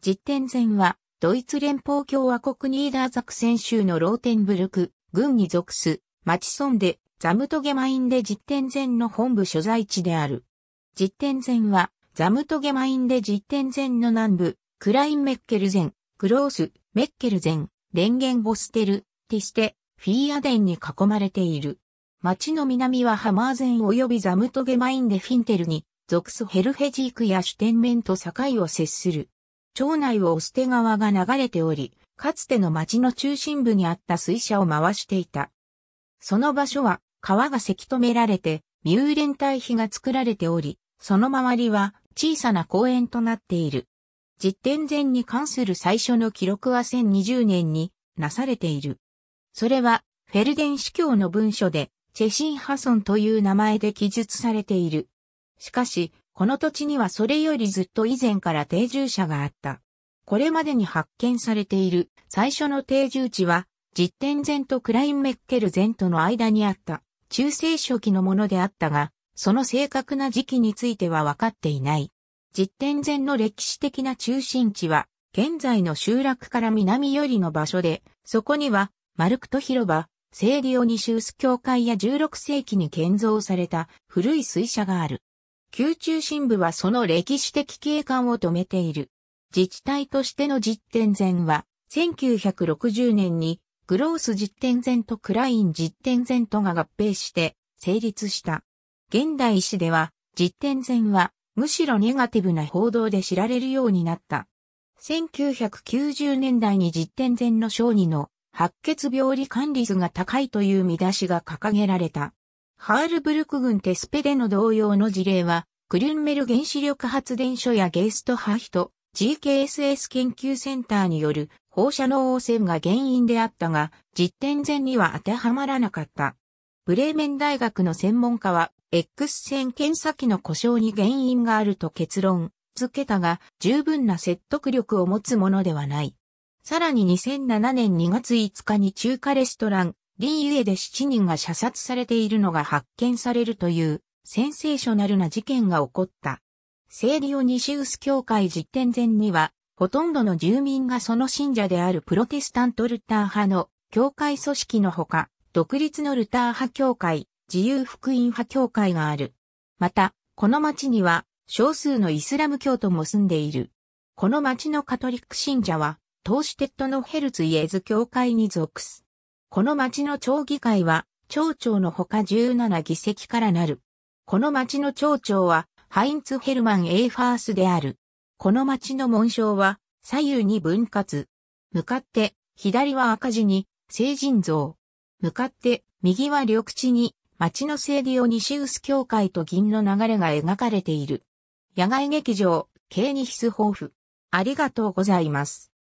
実典前は、ドイツ連邦共和国ニーダーザクセン州のローテンブルク、軍に属す、マチソンで、ザムトゲマインで実典前の本部所在地である。実典前は、ザムトゲマインで実典前の南部、クラインメッケル前、クロース、メッケル前、レンゲンボステル、ティステ、フィーアデンに囲まれている。町の南はハマーゼン及びザムトゲマインでフィンテルに、属すヘルヘジークやシュテンメンと境を接する。町内をオステ川が流れており、かつての町の中心部にあった水車を回していた。その場所は川がせき止められて、ミュレン堆碑が作られており、その周りは小さな公園となっている。実典前に関する最初の記録は1020年になされている。それは、フェルデン司教の文書で、チェシン・ハソンという名前で記述されている。しかし、この土地にはそれよりずっと以前から定住者があった。これまでに発見されている最初の定住地は、実典前とクラインメッケル前との間にあった中世初期のものであったが、その正確な時期については分かっていない。実典前の歴史的な中心地は、現在の集落から南寄りの場所で、そこには、マルクト広場、聖ディオニシウス教会や16世紀に建造された古い水車がある。宮中心部はその歴史的景観を止めている。自治体としての実典前は、1960年にグロース実典前とクライン実典前とが合併して成立した。現代史では、実典前はむしろネガティブな報道で知られるようになった。1990年代に実典前の小児の白血病理管理数が高いという見出しが掲げられた。ハールブルク群テスペでの同様の事例は、クリュンメル原子力発電所やゲーストハヒト、GKSS 研究センターによる放射能汚染が原因であったが、実験前には当てはまらなかった。ブレーメン大学の専門家は、X 線検査機の故障に原因があると結論付けたが、十分な説得力を持つものではない。さらに2007年2月5日に中華レストラン、リン・ゆえで7人が射殺されているのが発見されるというセンセーショナルな事件が起こった。セディオニシウス教会実典前には、ほとんどの住民がその信者であるプロテスタントルター派の教会組織のほか、独立のルター派教会、自由福音派教会がある。また、この町には少数のイスラム教徒も住んでいる。この町のカトリック信者は、トーシテッドのヘルツイエズ教会に属す。この町の町議会は、町長のほか17議席からなる。この町の町長は、ハインツ・ヘルマン・エイファースである。この町の紋章は、左右に分割。向かって、左は赤字に、聖人像。向かって、右は緑地に、町の聖ディオニシウス教会と銀の流れが描かれている。野外劇場、ケーニヒスホーフ。ありがとうございます。